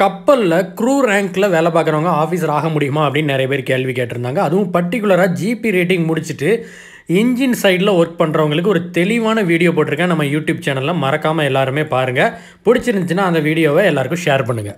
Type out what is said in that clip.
கப்பலில் க்ரூ ரேங்க்கில் வேலை பார்க்குறவங்க ஆஃபீஸர் ஆக முடியுமா அப்படின்னு நிறைய பேர் கேள்வி கேட்டிருந்தாங்க அதுவும் பர்டிகுலராக ஜிபி ரேட்டிங் முடிச்சுட்டு இன்ஜின் சைடில் ஒர்க் பண்ணுறவங்களுக்கு ஒரு தெளிவான வீடியோ போட்டிருக்கேன் நம்ம யூடியூப் சேனலில் மறக்காமல் எல்லாருமே பாருங்கள் பிடிச்சிருந்துச்சின்னா அந்த வீடியோவை எல்லாருக்கும் ஷேர் பண்ணுங்கள்